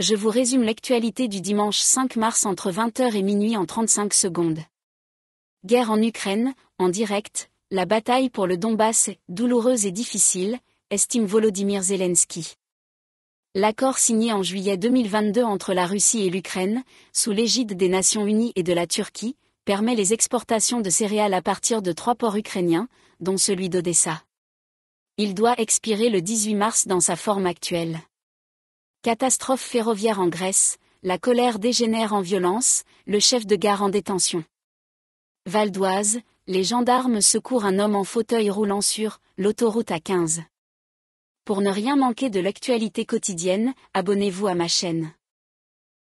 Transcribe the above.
je vous résume l'actualité du dimanche 5 mars entre 20h et minuit en 35 secondes. Guerre en Ukraine, en direct, la bataille pour le Donbass douloureuse et difficile, estime Volodymyr Zelensky. L'accord signé en juillet 2022 entre la Russie et l'Ukraine, sous l'égide des Nations Unies et de la Turquie, permet les exportations de céréales à partir de trois ports ukrainiens, dont celui d'Odessa. Il doit expirer le 18 mars dans sa forme actuelle. Catastrophe ferroviaire en Grèce, la colère dégénère en violence, le chef de gare en détention. Val d'Oise, les gendarmes secourent un homme en fauteuil roulant sur l'autoroute à 15 Pour ne rien manquer de l'actualité quotidienne, abonnez-vous à ma chaîne.